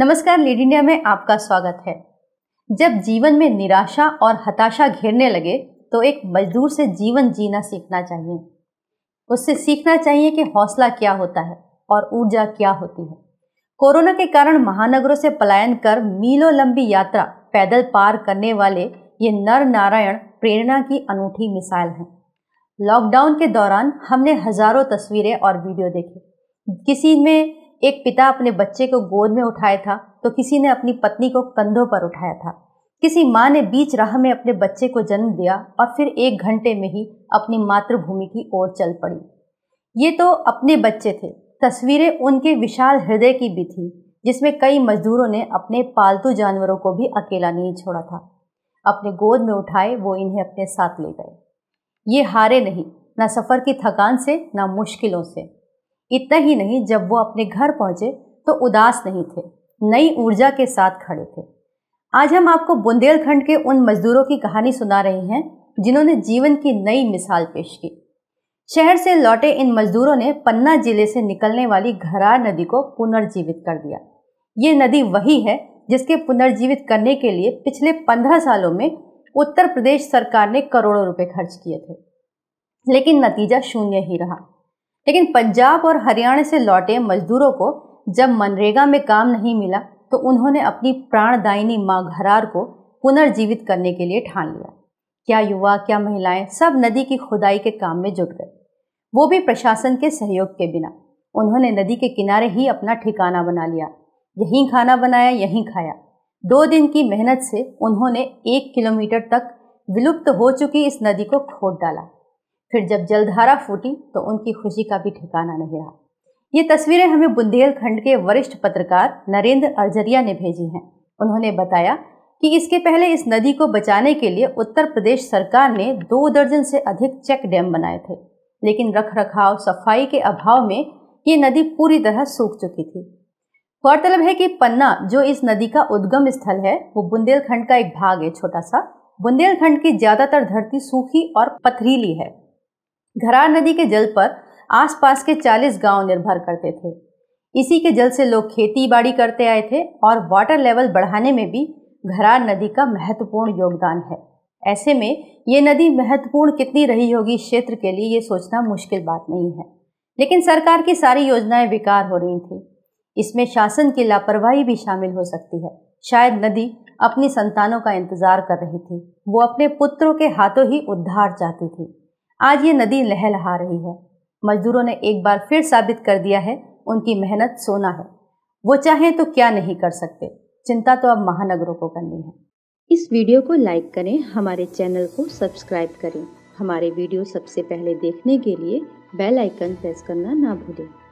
नमस्कार lead India में आपका स्वागत है जब जीवन में निराशा और हताशा घेरने लगे तो एक मजदूर से जीवन जीना सीखना चाहिए उससे सीखना चाहिए कि हौसला क्या होता है और ऊर्जा क्या होती है कोरोना के कारण महानगरों से पलायन कर मीलों लंबी यात्रा पैदल पार करने वाले ये नर नारायण प्रेरणा की अनूठी मिसाल हैं लॉकडाउन के दौरान हमने हजारों तस्वीरें और वीडियो देखे किसी में एक पिता अपने बच्चे को गोद में उठाया था तो किसी ने अपनी पत्नी को कंधों पर उठाया था किसी माँ ने बीच राह में अपने बच्चे को जन्म दिया और फिर एक घंटे में ही अपनी मातृभूमि की ओर चल पड़ी ये तो अपने बच्चे थे तस्वीरें उनके विशाल हृदय की भी थी जिसमें कई मजदूरों ने अपने पालतू जानवरों को भी अकेला नहीं छोड़ा था अपने गोद में उठाए वो इन्हें अपने साथ ले गए ये हारे नहीं ना सफ़र की थकान से ना मुश्किलों से इतना ही नहीं जब वो अपने घर पहुंचे तो उदास नहीं थे नई ऊर्जा के साथ खड़े थे आज हम आपको बुंदेलखंड के उन मजदूरों की कहानी सुना रहे हैं जिन्होंने जीवन की नई मिसाल पेश की शहर से लौटे इन मजदूरों ने पन्ना जिले से निकलने वाली घरार नदी को पुनर्जीवित कर दिया ये नदी वही है जिसके पुनर्जीवित करने के लिए पिछले पंद्रह सालों में उत्तर प्रदेश सरकार ने करोड़ों रुपए खर्च किए थे लेकिन नतीजा शून्य ही रहा लेकिन पंजाब और हरियाणा से लौटे मजदूरों को जब मनरेगा में काम नहीं मिला तो उन्होंने अपनी प्राणदायिनी माँ घरार को पुनर्जीवित करने के लिए ठान लिया क्या युवा क्या महिलाएं सब नदी की खुदाई के काम में जुट गए वो भी प्रशासन के सहयोग के बिना उन्होंने नदी के किनारे ही अपना ठिकाना बना लिया यहीं खाना बनाया यहीं खाया दो दिन की मेहनत से उन्होंने एक किलोमीटर तक विलुप्त हो चुकी इस नदी को खोद डाला फिर जब जलधारा फूटी तो उनकी खुशी का भी ठिकाना नहीं रहा ये तस्वीरें हमें बुंदेलखंड के वरिष्ठ पत्रकार नरेंद्र अर्जरिया ने भेजी हैं उन्होंने बताया कि इसके पहले इस नदी को बचाने के लिए उत्तर प्रदेश सरकार ने दो दर्जन से अधिक चेक डैम बनाए थे लेकिन रख रखाव सफाई के अभाव में ये नदी पूरी तरह सूख चुकी थी गौरतलब है कि पन्ना जो इस नदी का उद्गम स्थल है वो बुंदेलखंड का एक भाग है छोटा सा बुंदेलखंड की ज्यादातर धरती सूखी और पथरीली है घरार नदी के जल पर आसपास के 40 गांव निर्भर करते थे इसी के जल से लोग खेती बाड़ी करते आए थे और वाटर लेवल बढ़ाने में भी घरार नदी का महत्वपूर्ण योगदान है ऐसे में ये नदी महत्वपूर्ण कितनी रही होगी क्षेत्र के लिए ये सोचना मुश्किल बात नहीं है लेकिन सरकार की सारी योजनाएं बेकार हो रही थी इसमें शासन की लापरवाही भी शामिल हो सकती है शायद नदी अपनी संतानों का इंतजार कर रही थी वो अपने पुत्रों के हाथों ही उद्धार चाहती थी आज ये नदी लहलहा रही है मजदूरों ने एक बार फिर साबित कर दिया है उनकी मेहनत सोना है वो चाहें तो क्या नहीं कर सकते चिंता तो अब महानगरों को करनी है इस वीडियो को लाइक करें हमारे चैनल को सब्सक्राइब करें हमारे वीडियो सबसे पहले देखने के लिए बेल आइकन प्रेस करना ना भूलें